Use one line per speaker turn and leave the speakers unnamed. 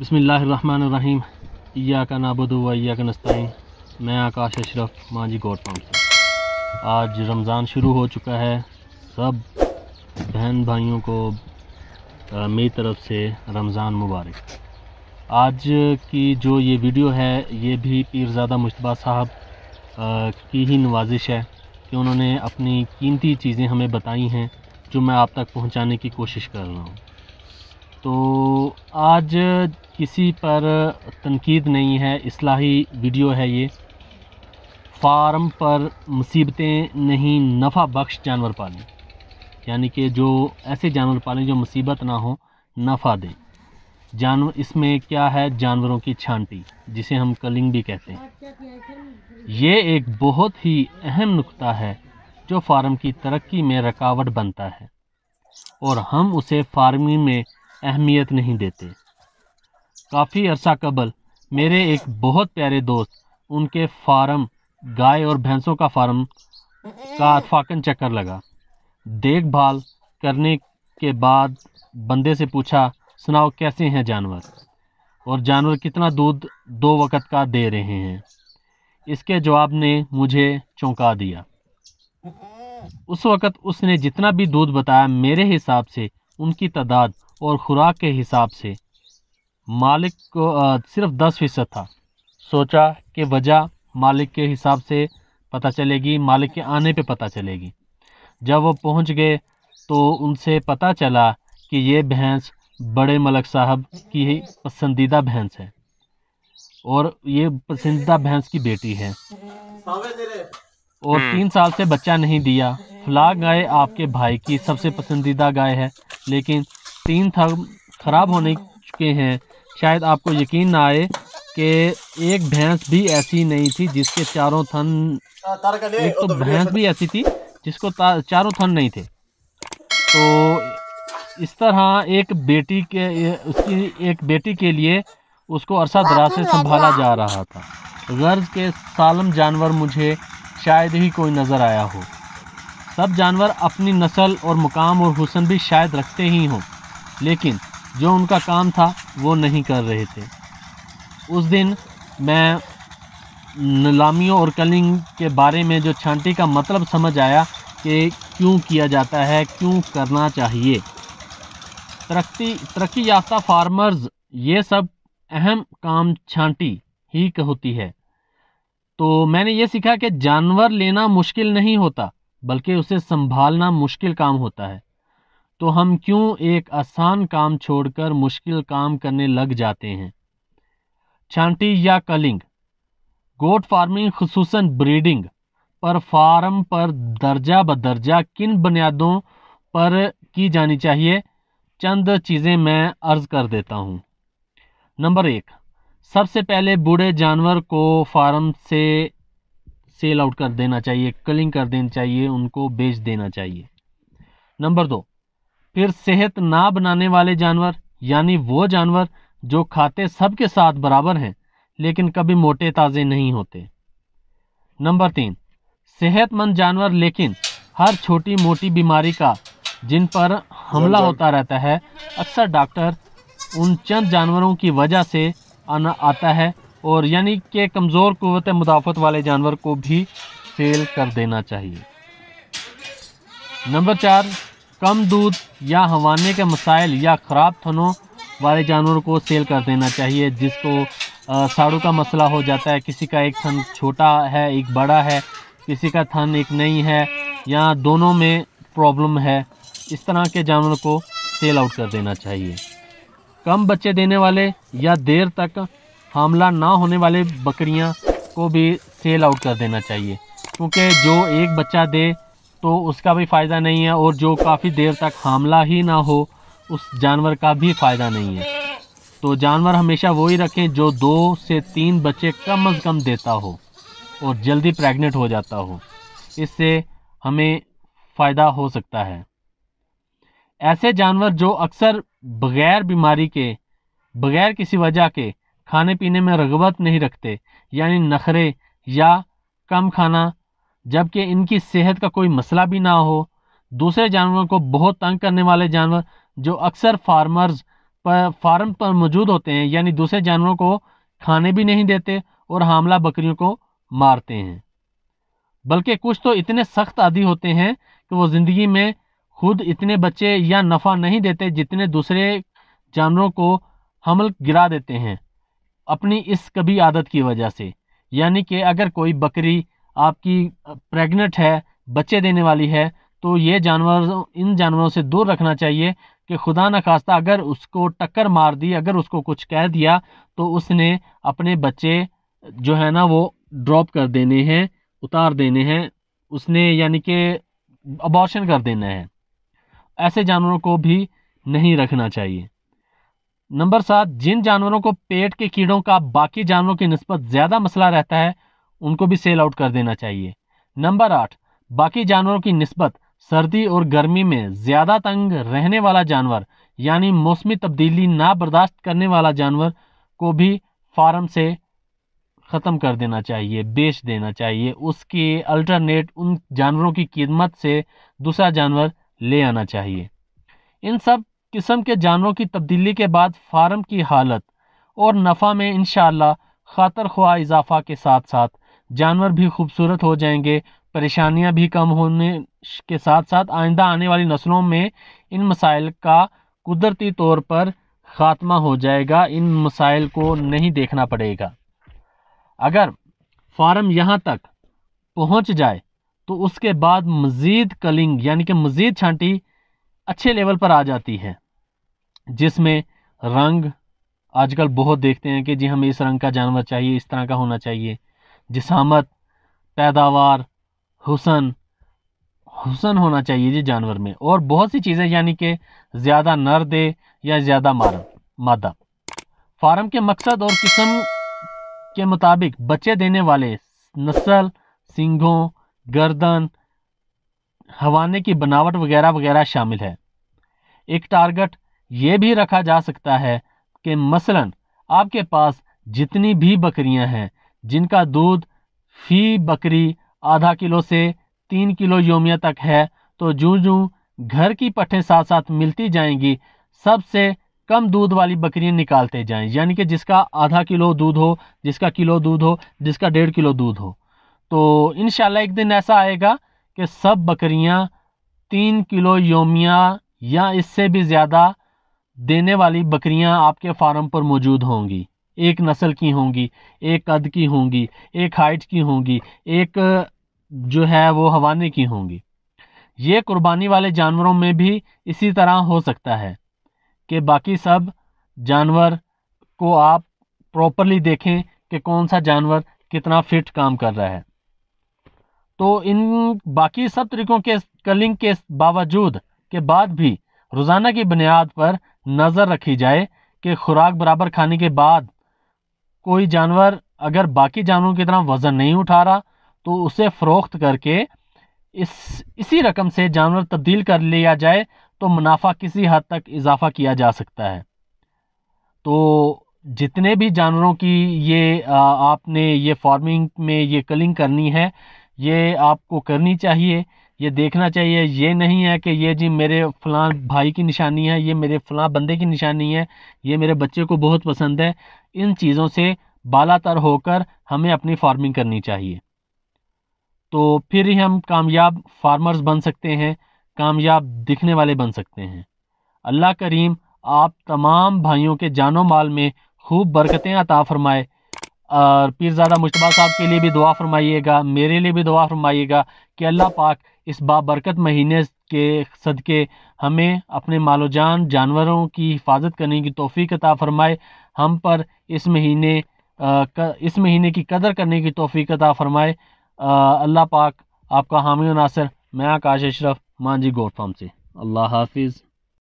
बसमीम या का नाबुद या का नस्ताइन मैं आकाश अशरफ माँ जी गौर पंप आज रमज़ान शुरू हो चुका है सब बहन भाइयों को मेरी तरफ से रमज़ान मुबारक आज की जो ये वीडियो है ये भी पीरजादा मुशतबा साहब की ही नवाजिश है कि उन्होंने अपनी कीमती चीज़ें हमें बताई हैं जो मैं आप तक पहुंचाने की कोशिश कर रहा हूँ तो आज किसी पर तनकीद नहीं है इसलाही वीडियो है ये फार्म पर मुसीबतें नहीं नफ़ा बख्श जानवर पालें यानी कि जो ऐसे जानवर पालें जो मुसीबत ना हो नफ़ा दें जानवर इसमें क्या है जानवरों की छांटी जिसे हम कलिंग भी कहते हैं ये एक बहुत ही अहम नुकता है जो फार्म की तरक्की में रकावट बनता है और हम उसे फार्मिंग में अहमियत नहीं देते काफ़ी अरसा कबल मेरे एक बहुत प्यारे दोस्त उनके फार्म गाय और भैंसों का फार्म का फाकन चक्कर लगा देखभाल करने के बाद बंदे से पूछा सुनाओ कैसे हैं जानवर और जानवर कितना दूध दो वक़्त का दे रहे हैं इसके जवाब ने मुझे चौंका दिया उस वक़्त उसने जितना भी दूध बताया मेरे हिसाब से उनकी तादाद और ख़ुराक के हिसाब से मालिक को सिर्फ दस फीसद था सोचा कि वजह मालिक के हिसाब से पता चलेगी मालिक के आने पे पता चलेगी जब वो पहुंच गए तो उनसे पता चला कि ये भैंस बड़े मलक साहब की ही पसंदीदा भैंस है और ये पसंदीदा भैंस की बेटी है और हम्म। तीन साल से बच्चा नहीं दिया फ्लाग गाय आपके भाई की सबसे पसंदीदा गाय है लेकिन तीन थर्म खराब होने चुके हैं शायद आपको यकीन ना आए कि एक भैंस भी ऐसी नहीं थी जिसके चारों थन हाँ, एक तो, तो भैंस भी ऐसी थी जिसको चारों थन नहीं थे तो इस तरह एक बेटी के उसकी एक बेटी के लिए उसको अरसा दराज से संभाला जा रहा था गर्ज के सालम जानवर मुझे शायद ही कोई नज़र आया हो सब जानवर अपनी नस्ल और मुकाम और हुसन भी शायद रखते ही हों लेकिन जो उनका काम था वो नहीं कर रहे थे उस दिन मैं नीलामियों और कलिंग के बारे में जो छांटी का मतलब समझ आया कि क्यों किया जाता है क्यों करना चाहिए तरक्की तरक्की याफ्ता फार्मर्स ये सब अहम काम छांटी ही होती है तो मैंने ये सीखा कि जानवर लेना मुश्किल नहीं होता बल्कि उसे संभालना मुश्किल काम होता है तो हम क्यों एक आसान काम छोड़कर मुश्किल काम करने लग जाते हैं छांटी या कलिंग गोट फार्मिंग खसूस ब्रीडिंग पर फार्म पर दर्जा बदर्जा किन बुनियादों पर की जानी चाहिए चंद चीज़ें मैं अर्ज़ कर देता हूँ नंबर एक सबसे पहले बूढ़े जानवर को फार्म से सेल आउट कर देना चाहिए कलिंग कर देनी चाहिए उनको बेच देना चाहिए नंबर दो फिर सेहत ना बनाने वाले जानवर यानी वो जानवर जो खाते सबके साथ बराबर हैं लेकिन कभी मोटे ताज़े नहीं होते नंबर तीन सेहतमंद जानवर लेकिन हर छोटी मोटी बीमारी का जिन पर हमला होता रहता है अक्सर डॉक्टर उन चंद जानवरों की वजह से आना आता है और यानी कि कमज़ोर कुत मुदाफ़त वाले जानवर को भी फेल कर देना चाहिए नंबर चार कम दूध या हवाने के मसाइल या ख़राब थनों वाले जानवरों को सेल कर देना चाहिए जिसको साड़ू का मसला हो जाता है किसी का एक थन छोटा है एक बड़ा है किसी का थन एक नहीं है या दोनों में प्रॉब्लम है इस तरह के जानवरों को सेल आउट कर देना चाहिए कम बच्चे देने वाले या देर तक हमला ना होने वाले बकरियां को भी सेल आउट कर देना चाहिए क्योंकि जो एक बच्चा दे तो उसका भी फ़ायदा नहीं है और जो काफ़ी देर तक हमला ही ना हो उस जानवर का भी फ़ायदा नहीं है तो जानवर हमेशा वही रखें जो दो से तीन बच्चे कम अज़ कम देता हो और जल्दी प्रेग्नेंट हो जाता हो इससे हमें फ़ायदा हो सकता है ऐसे जानवर जो अक्सर बगैर बीमारी के बगैर किसी वजह के खाने पीने में रगबत नहीं रखते यानी नखरे या कम खाना जबकि इनकी सेहत का कोई मसला भी ना हो दूसरे जानवरों को बहुत तंग करने वाले जानवर जो अक्सर फार्मर्स पर फार्म पर मौजूद होते हैं यानी दूसरे जानवरों को खाने भी नहीं देते और हमला बकरियों को मारते हैं बल्कि कुछ तो इतने सख्त आदि होते हैं कि वो ज़िंदगी में खुद इतने बच्चे या नफ़ा नहीं देते जितने दूसरे जानवरों को हमल गिरा देते हैं अपनी इस कभी आदत की वजह से यानी कि अगर कोई बकरी आपकी प्रेग्नेंट है बच्चे देने वाली है तो ये जानवर इन जानवरों से दूर रखना चाहिए कि खुदा न खास्ता अगर उसको टक्कर मार दी अगर उसको कुछ कह दिया तो उसने अपने बच्चे जो है ना वो ड्रॉप कर देने हैं उतार देने हैं उसने यानी कि अबॉर्शन कर देना है ऐसे जानवरों को भी नहीं रखना चाहिए नंबर सात जिन जानवरों को पेट के कीड़ों का बाकी जानवरों की नस्बत ज़्यादा मसला रहता है उनको भी सेल आउट कर देना चाहिए नंबर आठ बाकी जानवरों की नस्बत सर्दी और गर्मी में ज़्यादा तंग रहने वाला जानवर यानी मौसमी तब्दीली ना बर्दाश्त करने वाला जानवर को भी फार्म से ख़त्म कर देना चाहिए बेच देना चाहिए उसके अल्टरनेट उन जानवरों की कीमत से दूसरा जानवर ले आना चाहिए इन सब किस्म के जानवरों की तब्दीली के बाद फार्म की हालत और नफ़ा में इन खातर ख्वा इजाफा के साथ साथ जानवर भी खूबसूरत हो जाएंगे परेशानियां भी कम होने के साथ साथ आइंदा आने वाली नस्लों में इन मसाइल का कुदरती तौर पर ख़ात्मा हो जाएगा इन मसाइल को नहीं देखना पड़ेगा अगर फार्म यहाँ तक पहुँच जाए तो उसके बाद मज़ीद कलिंग यानी कि मज़ीद छांटी अच्छे लेवल पर आ जाती है जिसमें रंग आजकल बहुत देखते हैं कि जी हमें इस रंग का जानवर चाहिए इस तरह का होना चाहिए जिसामत पैदावार हुसन हुसन होना चाहिए जी जानवर में और बहुत सी चीज़ें यानी कि ज़्यादा नर दे या ज़्यादा मार मादा फार्म के मकसद और किस्म के मुताबिक बच्चे देने वाले नस्ल सिंगों गर्दन हवाने की बनावट वगैरह वगैरह शामिल है एक टारगेट ये भी रखा जा सकता है कि मसलन आपके पास जितनी भी बकरियां हैं जिनका दूध फी बकरी आधा किलो से तीन किलो योमिया तक है तो जू जूँ घर की पट्ठे साथ साथ मिलती जाएंगी सबसे कम दूध वाली बकरियां निकालते जाएं यानी कि जिसका आधा किलो दूध हो जिसका किलो दूध हो जिसका डेढ़ किलो दूध हो तो इन एक दिन ऐसा आएगा कि सब बकरियां तीन किलो योमिया या इससे भी ज़्यादा देने वाली बकरियां आपके फार्म पर मौजूद होंगी एक नस्ल की होंगी एक कद की होंगी एक हाइट की होंगी एक जो है वो हवाने की होंगी ये कुर्बानी वाले जानवरों में भी इसी तरह हो सकता है कि बाकी सब जानवर को आप प्रॉपरली देखें कि कौन सा जानवर कितना फिट काम कर रहा है तो इन बाकी सब तरीक़ों के कलिंग के बावजूद के बाद भी रोज़ाना की बुनियाद पर नज़र रखी जाए कि खुराक बराबर खाने के बाद कोई जानवर अगर बाकी जानवरों की तरह वज़न नहीं उठा रहा तो उसे फ़रोख्त करके इस इसी रकम से जानवर तब्दील कर लिया जाए तो मुनाफा किसी हद तक इजाफा किया जा सकता है तो जितने भी जानवरों की ये आ, आपने ये फार्मिंग में ये कलिंग करनी है ये आपको करनी चाहिए ये देखना चाहिए ये नहीं है कि ये जी मेरे फलां भाई की निशानी है ये मेरे फलां बंदे की निशानी है ये मेरे बच्चे को बहुत पसंद है इन चीज़ों से बालातर होकर हमें अपनी फार्मिंग करनी चाहिए तो फिर ही हम कामयाब फार्मर्स बन सकते हैं कामयाब दिखने वाले बन सकते हैं अल्लाह करीम आप तमाम भाइयों के जानो माल में खूब बरकतें अता फरमाए और पीरजादा मुशतबा साहब के लिए भी दुआ फरमाइएगा मेरे लिए भी दुआ फरमाइएगा कि अल्लाह पाक इस बाबरकत महीने के सदक़े हमें अपने मालो जान जानवरों की हिफाजत करने की तोफ़ी अता फरमाए हम पर इस महीने इस महीने की कदर करने की तोफ़ी फ़रमाए अल्लाह पाक आपका हामी मैं आकाश अशरफ मांझी गोड फार्म से अल्लाह हाफिज़